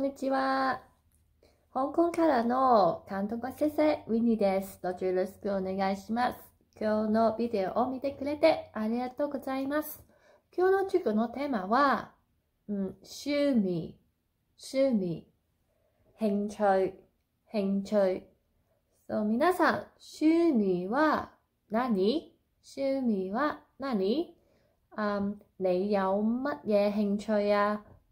こんにちは。香港からの監督先生、ウィニーです。どちよろしくお願いします。今日のビデオを見てくれてありがとうございます。今日の授業のテーマは、うん、趣味、趣味、変趣、変趣。そう、皆さん、趣味は何趣味は何、um, 你有乜嘢興趣啊？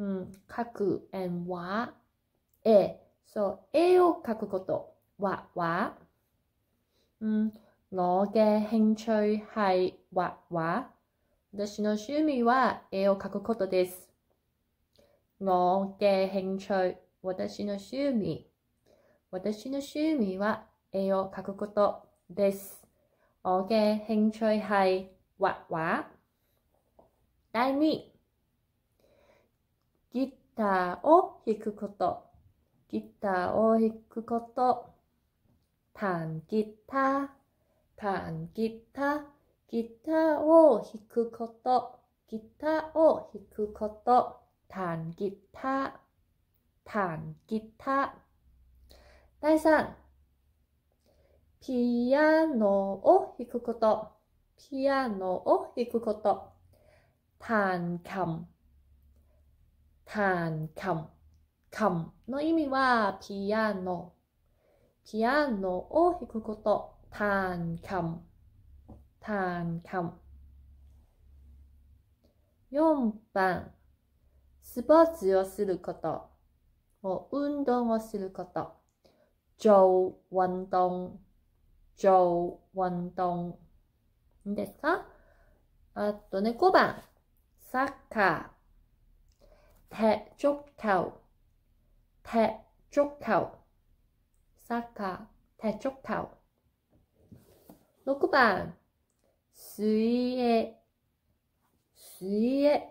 うん、書く and は、絵。そう、絵を書くこと。画画。うん、我嘅興趣係画画。私の趣味は絵を描くことです。我嘅興趣。私の趣味。私の趣味は絵を描くことです。我嘅興趣係は、は。第2。ギターを弾くこと。ギターを弾くこと。タンギター。タンギター。ギターを弾くこと。ギターを弾くこと。タンギター。タンギター。第3。ピアノを弾くこと。ピアノを弾くこと。タンカム。タンン。カムの意味はピアノ。ピアノを弾くこと。タンタンカン。4番。スポーツをすること。もう運動をすること。上運動。上運動。いいですかあとね、5番。サッカー。踢足球，踢足球，soccer，踢足球。6番、水泳、水泳、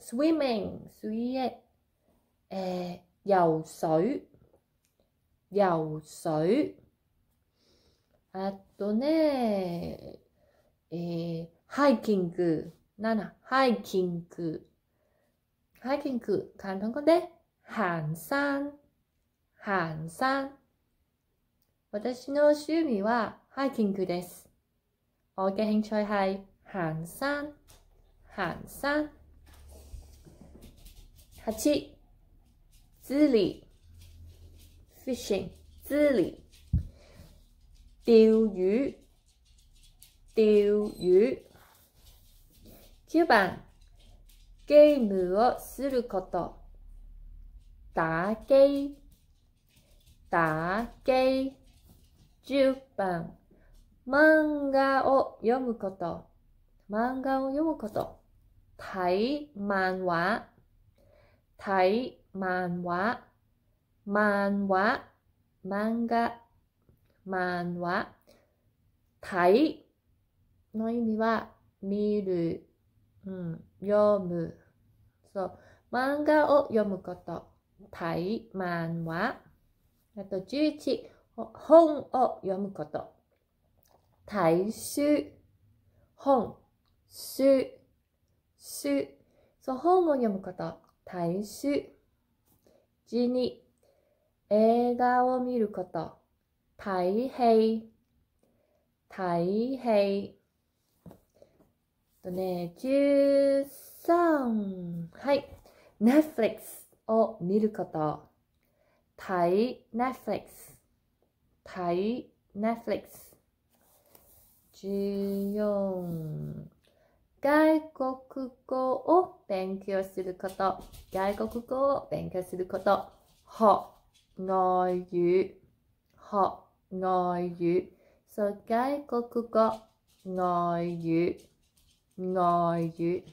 swimming、水泳，誒、呃、游水、游水。あとね、えー、ハイキング、7、ハイキング。ハイキング、簡単語で、行山、行山。私の趣味はハイキングです。お我嘅興趣係行山、行山。八、自理、フィッシング、g 自理。釣魚、釣魚。九番。ゲームをすること。打ゲー、打ゲー。10番、漫画を読むこと。漫画を読むこと。睇漫画、睇漫画、漫画、漫画、漫画。睇の意味は見る、うん、読む。そ漫画を読むこと。タイ、漫画。あと11、本を読むこと。タイ書、本、書、書。そう、本を読むこと。タイ書。12、映画を見ること。タイヘイ、タイヘイ。とね、1 3はい。Netflix を見ること。睇 Netflix。睇 Netflix。14外国語を勉強すること。外国語を勉強すること。學外語。學外語。そう、外国語。外語。外語。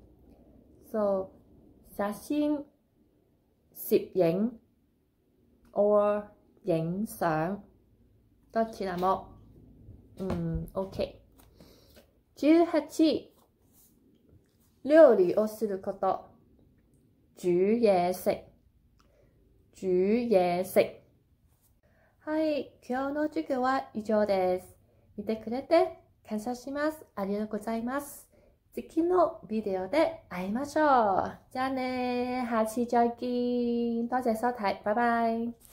So, 写真、攝影 or 影相。どちらも、うん、OK。18、料理をすること。煮夜食。煮夜食。はい、今日の授業は以上です。見てくれて感謝します。ありがとうございます。次のビデオで会いましょう。じゃあね、下次再見。多謝收睇，拜拜。